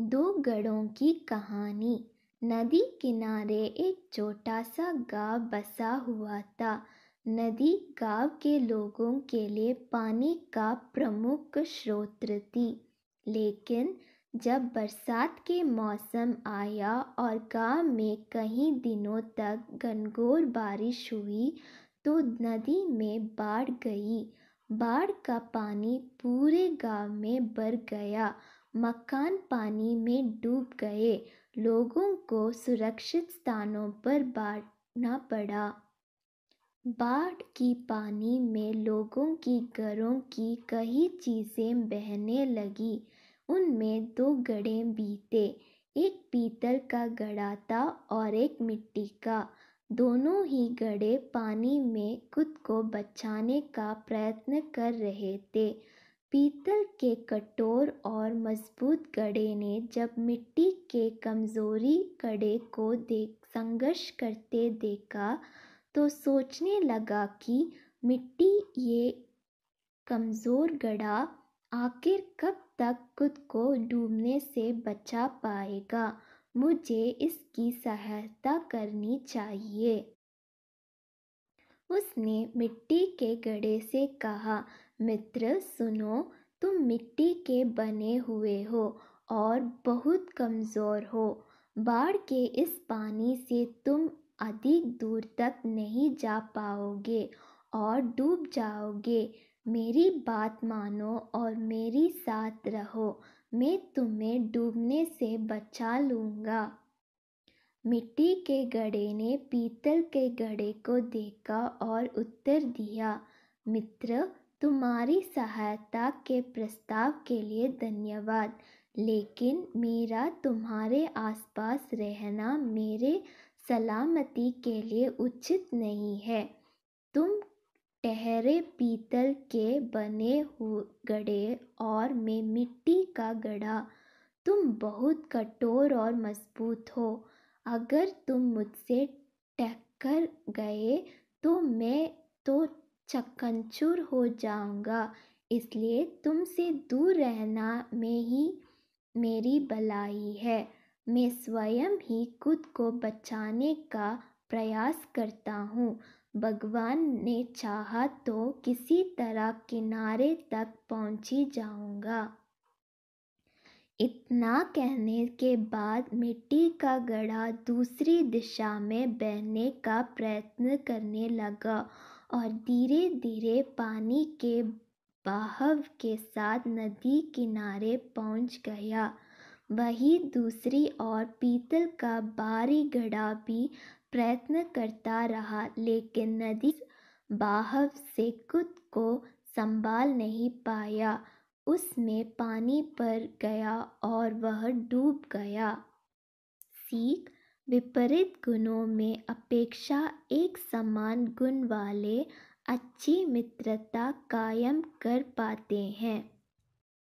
दो गढ़ों की कहानी नदी किनारे एक छोटा सा गांव बसा हुआ था नदी गांव के लोगों के लिए पानी का प्रमुख स्रोत थी लेकिन जब बरसात के मौसम आया और गांव में कई दिनों तक घनघोर बारिश हुई तो नदी में बाढ़ गई बाढ़ का पानी पूरे गांव में भर गया मकान पानी में डूब गए लोगों को सुरक्षित स्थानों पर बांटना पड़ा बाढ़ की पानी में लोगों की घरों की कई चीज़ें बहने लगी उनमें दो गड़े बीते एक पीतल का गड़ा था और एक मिट्टी का दोनों ही गड़े पानी में खुद को बचाने का प्रयत्न कर रहे थे पीतल के कठोर और मजबूत कड़े ने जब मिट्टी के कमज़ोरी कड़े को देख संघर्ष करते देखा तो सोचने लगा कि मिट्टी ये कमज़ोर गड़ा आखिर कब तक खुद को डूबने से बचा पाएगा मुझे इसकी सहायता करनी चाहिए उसने मिट्टी के गड़े से कहा मित्र सुनो तुम मिट्टी के बने हुए हो और बहुत कमज़ोर हो बाढ़ के इस पानी से तुम अधिक दूर तक नहीं जा पाओगे और डूब जाओगे मेरी बात मानो और मेरी साथ रहो मैं तुम्हें डूबने से बचा लूँगा मिट्टी के गड़े ने पीतल के गड़े को देखा और उत्तर दिया मित्र तुम्हारी सहायता के प्रस्ताव के लिए धन्यवाद लेकिन मेरा तुम्हारे आसपास रहना मेरे सलामती के लिए उचित नहीं है तुम ठहरे पीतल के बने हुए गढ़े और मैं मिट्टी का गढ़ा तुम बहुत कठोर और मजबूत हो अगर तुम मुझसे टक्कर गए तो मैं चक्कनचूर हो जाऊंगा इसलिए तुमसे दूर रहना में ही मेरी भलाई है मैं स्वयं ही खुद को बचाने का प्रयास करता हूँ भगवान ने चाहा तो किसी तरह किनारे तक पहुँची जाऊँगा इतना कहने के बाद मिट्टी का गढ़ा दूसरी दिशा में बहने का प्रयत्न करने लगा और धीरे धीरे पानी के बहाव के साथ नदी किनारे पहुंच गया वही दूसरी ओर पीतल का बारी घड़ा भी प्रयत्न करता रहा लेकिन नदी बहाव से खुद को संभाल नहीं पाया उसमें पानी पर गया और वह डूब गया सीख विपरीत गुणों में अपेक्षा एक समान गुण वाले अच्छी मित्रता कायम कर पाते हैं